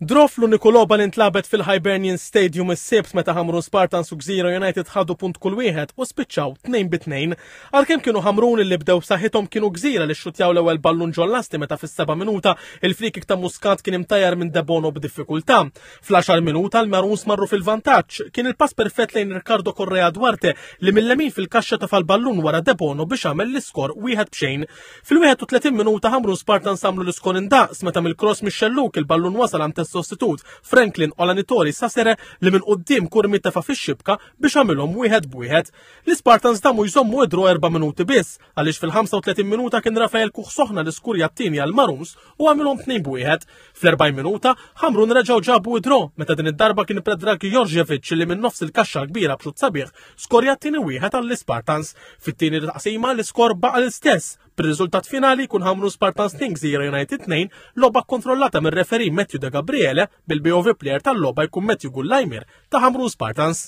Drof l-uniku loba li ntlabet fil-Hibernian Stadium is-sebt meta ħamru Spartans u Gżira United ħadu punt kull wieħed u spiċċaw 2 bit 2 għalkemm kienu ħamrun li bdew saħithom kienu Gżira li xxutjaw l-ewwel ballun ġollasti meta fis-seba' minuta il-frikik ta' Muscat kien imtajjar minn Debono b'diffikultà. Fl-10 minuta l-Maruns marru fil-vantaġġ kien il-pass perfett lejn Riccardo Correa Duarte li mill-lemin fil-kaxxa ta' fal-ballun wara Debono biex għamel l-iskor wieħed b'xejn. Fil-31 minuta ħamru Spartans għamlu l-iskor indaqs meta mill-cross mix-xelluk il-ballun wasal tas-sostitut Franklin Olanitori sasere li minn qoddim kur mittefa fix-xibka biex għamilhom wieħed bwieħed. L-Spartans damu jżommu idro 4 minuti biss għaliex fil-35 minuta kien Rafael Kuch soħna l-iskurja t tini għal-Marus u għamilhom 2 bwieħed. Fl-40 minuta ħamrun reġaw ġabu idru meta din id-darba kien Predrag Jorġevic li minn nofs il-kaxxa kbira b'xut sabiħ skorja t-tieni wieħed għall-Spartans. Fit-tieni taqsima l-iskor baqa l-istess Bir-riżultat finali kun ħamru Spartans Sting 0 United 2 loba kontrollata mir referi Matthew De Gabriele bil-BOV player tal-loba jkun Matthew Gullajmir ta' ħamru Spartans.